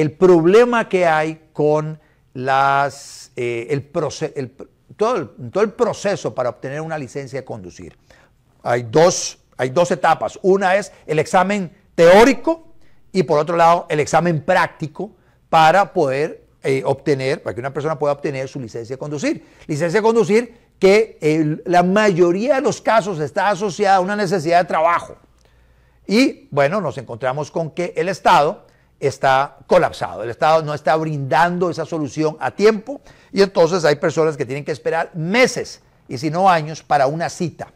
el problema que hay con las, eh, el, todo el, todo el proceso para obtener una licencia de conducir. Hay dos, hay dos etapas. Una es el examen teórico y por otro lado el examen práctico para poder eh, obtener, para que una persona pueda obtener su licencia de conducir. Licencia de conducir que en la mayoría de los casos está asociada a una necesidad de trabajo. Y bueno, nos encontramos con que el Estado está colapsado, el Estado no está brindando esa solución a tiempo y entonces hay personas que tienen que esperar meses y si no años para una cita.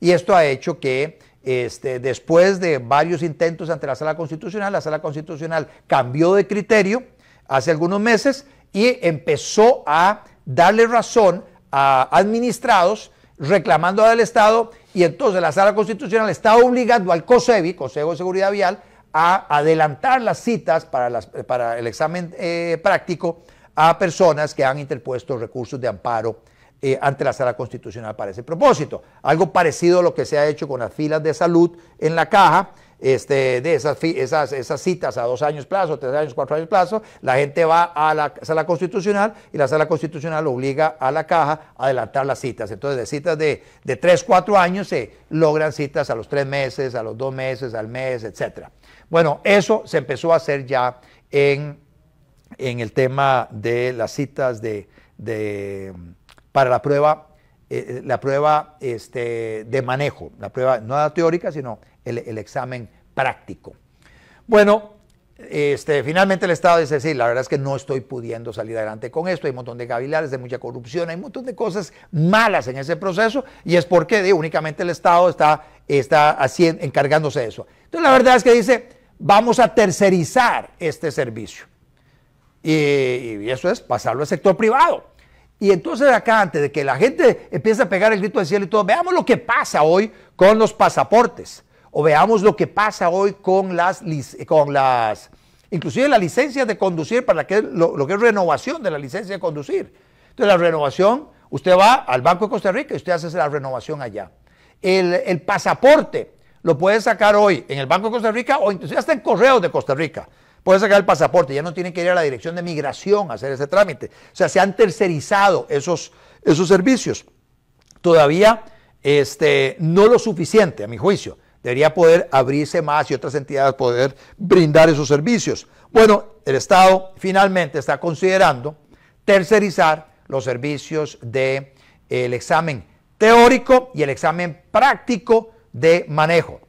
Y esto ha hecho que este, después de varios intentos ante la Sala Constitucional, la Sala Constitucional cambió de criterio hace algunos meses y empezó a darle razón a administrados reclamando al Estado y entonces la Sala Constitucional está obligando al COSEBI, Consejo de Seguridad Vial, a adelantar las citas para, el examen eh, práctico a personas que han interpuesto recursos de amparo eh, ante la Sala Constitucional para ese propósito. Algo parecido a lo que se ha hecho con las filas de salud en la caja, este, de esas, esas, citas a dos años plazo, tres años, cuatro años plazo, la gente va a la sala constitucional y la sala constitucional obliga a la caja a adelantar las citas. Entonces, de citas de, de tres, cuatro años se logran citas a los tres meses, a los dos meses, al mes, etc. Bueno, eso se empezó a hacer ya en, en el tema de las citas de, de para la prueba, eh, eh, la prueba este, de manejo, la prueba no la teórica, sino el, examen práctico. Bueno, este, finalmente el Estado dice, sí, la verdad es que no estoy pudiendo salir adelante con esto, hay un montón de gavilares, hay mucha corrupción, hay un montón de cosas malas en ese proceso y es porque de, únicamente el Estado está, está encargándose de eso. Entonces la verdad es que dice, vamos a tercerizar este servicio. y eso es pasarlo al sector privado. Y entonces acá, antes de que la gente empiece a pegar el grito del cielo y todo, veamos lo que pasa hoy con los pasaportes. O veamos lo que pasa hoy con las, con las inclusive la licencia de conducir, para que, lo, que es renovación de la licencia de conducir. Entonces la renovación, usted va al Banco de Costa Rica y usted hace la renovación allá. El, pasaporte lo puede sacar hoy en el Banco de Costa Rica o inclusive hasta en Correo de Costa Rica puede sacar el pasaporte, ya no tienen que ir a la dirección de migración a hacer ese trámite. O sea, se han tercerizado esos, esos servicios. Todavía este, no lo suficiente, a mi juicio. Debería poder abrirse más y otras entidades poder brindar esos servicios. Bueno, el Estado finalmente está considerando tercerizar los servicios del de, eh, el examen teórico y el examen práctico de manejo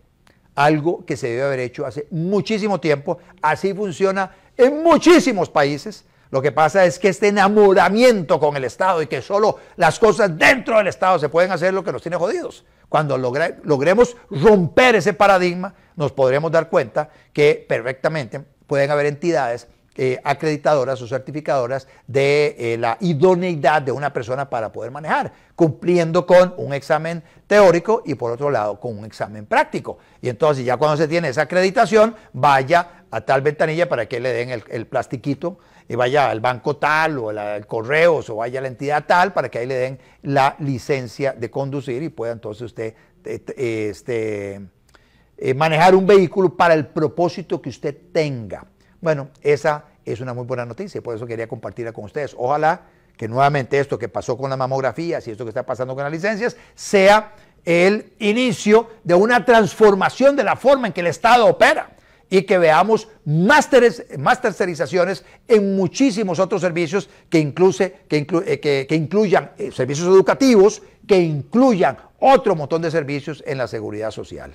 algo que se debe haber hecho hace muchísimo tiempo, así funciona en muchísimos países. Lo que pasa es que este enamoramiento con el Estado y que solo las cosas dentro del Estado se pueden hacer lo que nos tiene jodidos. Cuando logremos romper ese paradigma, nos podremos dar cuenta que perfectamente pueden haber entidades eh, acreditadoras o certificadoras de eh, la idoneidad de una persona para poder manejar, cumpliendo con un examen teórico y por otro lado con un examen práctico. Y entonces ya cuando se tiene esa acreditación, vaya a tal ventanilla para que le den el, plastiquito y vaya al banco tal o al correo o vaya a la entidad tal para que ahí le den la licencia de conducir y pueda entonces usted eh, este, manejar un vehículo para el propósito que usted tenga. Bueno, esa es una muy buena noticia y por eso quería compartirla con ustedes. Ojalá que nuevamente esto que pasó con las mamografías y esto que está pasando con las licencias sea el inicio de una transformación de la forma en que el Estado opera y que veamos más, más tercerizaciones en muchísimos otros servicios que, eh, que, incluyan eh, servicios educativos, que incluyan otro montón de servicios en la seguridad social.